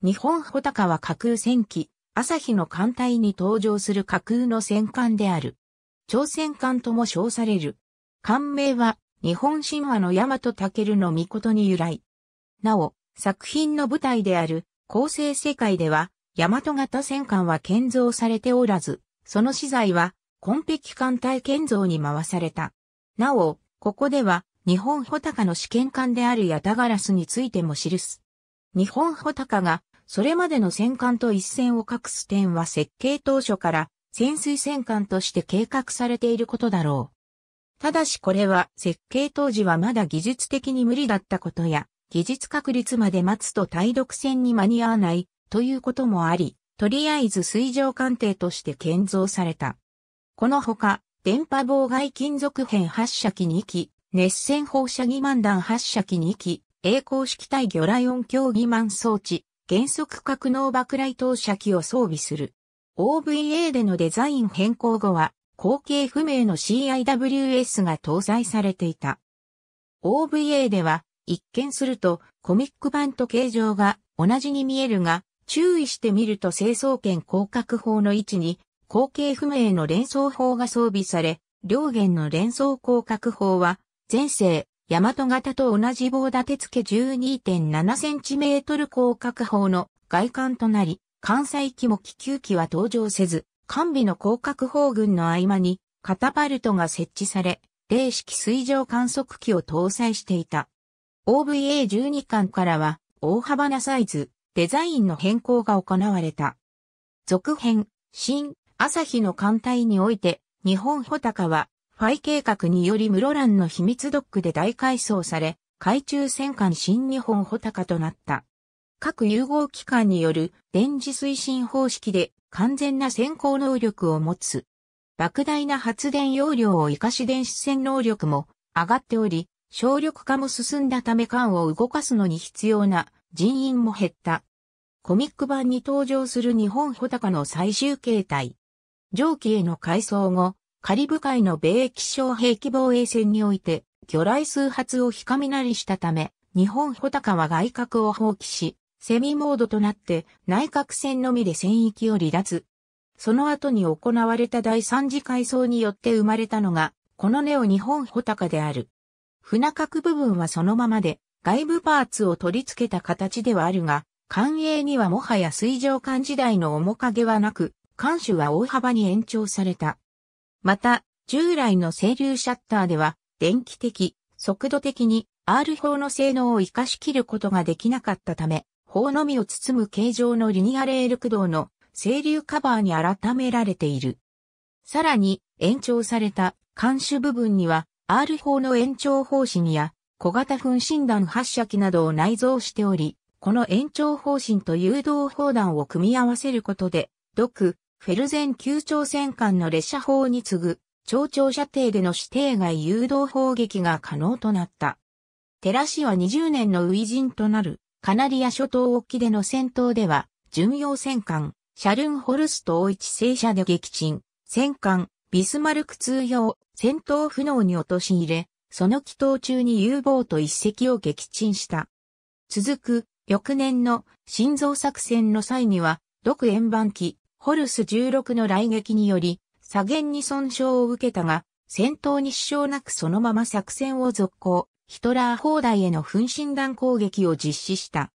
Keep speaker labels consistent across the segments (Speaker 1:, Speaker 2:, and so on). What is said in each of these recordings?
Speaker 1: 日本穂高は架空戦記、朝日の艦隊に登場する架空の戦艦である。朝鮮艦とも称される。艦名は、日本神話の大和尊の御事に由来。なお、作品の舞台である、構成世界では、大和型戦艦は建造されておらず、その資材は、根壁艦隊建造に回された。なお、ここでは、日本穂高の試験艦であるヤタガラスについても記す。日本穂高がそれまでの戦艦と一線を画す点は設計当初から潜水戦艦として計画されていることだろう。ただしこれは設計当時はまだ技術的に無理だったことや、技術確立まで待つと対独戦に間に合わないということもあり、とりあえず水上艦艇として建造された。このほか、電波妨害金属片発射機2機、熱線放射欺満弾発射機2機、栄光式対魚雷音響技満装置、原則格納爆雷投射機を装備する。OVA でのデザイン変更後は、後継不明の CIWS が搭載されていた。OVA では、一見するとコミック版と形状が同じに見えるが、注意してみると清掃圏広角砲の位置に、後継不明の連想砲が装備され、両弦の連想広角砲は、前世、大和型と同じ棒立て付け 12.7cm 広角砲の外観となり、関西機も気球機は登場せず、完備の広角砲群の合間にカタパルトが設置され、零式水上観測機を搭載していた。OVA12 艦からは大幅なサイズ、デザインの変更が行われた。続編、新、朝日の艦隊において、日本穂高はファイ計画により室蘭の秘密ドックで大改装され、海中戦艦新日本穂高となった。各融合機関による電磁推進方式で完全な先行能力を持つ。莫大な発電容量を活かし電子戦能力も上がっており、省力化も進んだため艦を動かすのに必要な人員も減った。コミック版に登場する日本穂高の最終形態。上記への改装後、カリブ海の米気象兵器防衛戦において、魚雷数発を光みなりしたため、日本穂高は外角を放棄し、セミモードとなって内角戦のみで戦域を離脱。その後に行われた第三次改装によって生まれたのが、このネオ日本穂高である。船角部分はそのままで、外部パーツを取り付けた形ではあるが、官営にはもはや水上艦時代の面影はなく、艦首は大幅に延長された。また、従来の整流シャッターでは、電気的、速度的に R 法の性能を活かしきることができなかったため、法のみを包む形状のリニアレール駆動の整流カバーに改められている。さらに、延長された監視部分には、R 法の延長方針や小型噴診弾発射機などを内蔵しており、この延長方針と誘導砲弾を組み合わせることで、毒、フェルゼン級朝鮮艦の列車砲に次ぐ、超長射程での指定外誘導砲撃が可能となった。テラ氏は20年の初陣となる、カナリア諸島沖での戦闘では、巡洋戦艦、シャルンホルスト一戦車で撃沈、戦艦、ビスマルク通用、戦闘不能に陥れ、その祈祷中に U ボート一隻を撃沈した。続く、翌年の心臓作戦の際には、独円盤機、ホルス16の来撃により、左舷に損傷を受けたが、戦闘に支障なくそのまま作戦を続行、ヒトラー砲台への噴身弾攻撃を実施した。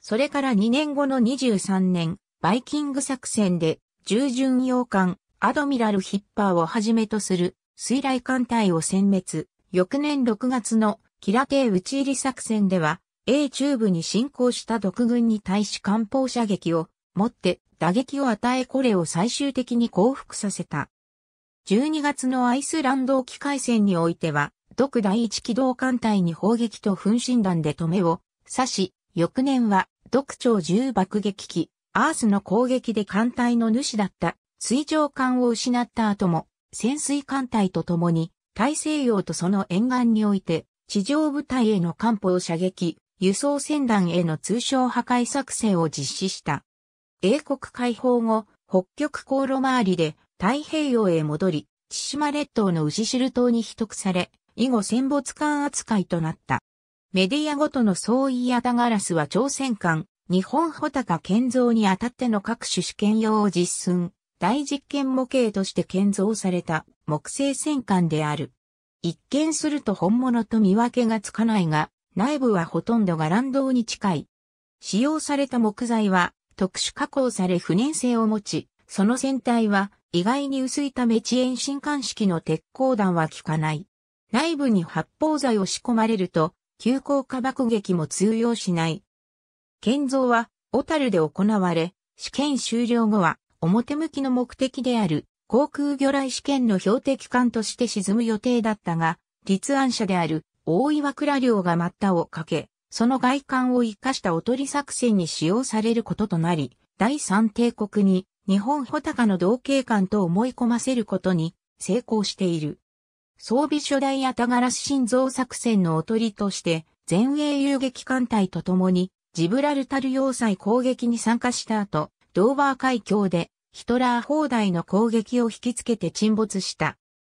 Speaker 1: それから2年後の23年、バイキング作戦で、従巡洋艦、アドミラル・ヒッパーをはじめとする、水雷艦隊を殲滅、翌年6月のキラテ打ち入り作戦では、A 中部に侵攻した独軍に対し艦砲射撃を持って打撃を与えこれを最終的に降伏させた。12月のアイスランド機海戦においては、独第一機動艦隊に砲撃と噴身弾で止めを刺し、翌年は独長10爆撃機、アースの攻撃で艦隊の主だった水上艦を失った後も、潜水艦隊と共に大西洋とその沿岸において、地上部隊への艦砲射撃、輸送船団への通称破壊作戦を実施した。英国解放後、北極航路周りで太平洋へ戻り、千島列島の牛汁島に秘匿され、以後戦没艦扱いとなった。メディアごとの総意やタガラスは朝鮮艦、日本穂高建造にあたっての各種試験用を実寸、大実験模型として建造された木製戦艦である。一見すると本物と見分けがつかないが、内部はほとんどが乱動に近い。使用された木材は特殊加工され不燃性を持ち、その船体は意外に薄いため遅延新艦式の鉄鋼弾は効かない。内部に発泡剤を仕込まれると、急降下爆撃も通用しない。建造は、小樽で行われ、試験終了後は、表向きの目的である、航空魚雷試験の標的艦として沈む予定だったが、立案者である大岩倉領が待ったをかけ、その外観を生かしたおとり作戦に使用されることとなり、第三帝国に日本穂高の同型艦と思い込ませることに成功している。装備初代ヤタガラス心臓作戦のおとりとして、前衛遊撃艦隊と共に、ジブラルタル要塞攻撃に参加した後、ドーバー海峡でヒトラー砲台の攻撃を引きつけて沈没した。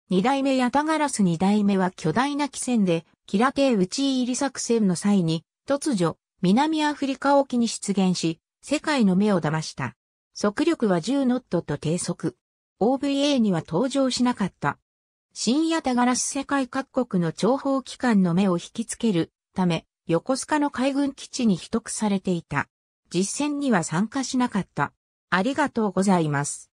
Speaker 1: 二代目ヤタガラス二代目は巨大な汽船でキラ帝打ち入り作戦の際に、突如、南アフリカ沖に出現し、世界の目を騙した。速力は10ノットと低速。OVA には登場しなかった。深夜タガラス世界各国の諜報機関の目を引きつけるため、横須賀の海軍基地に秘匿されていた。実戦には参加しなかった。ありがとうございます。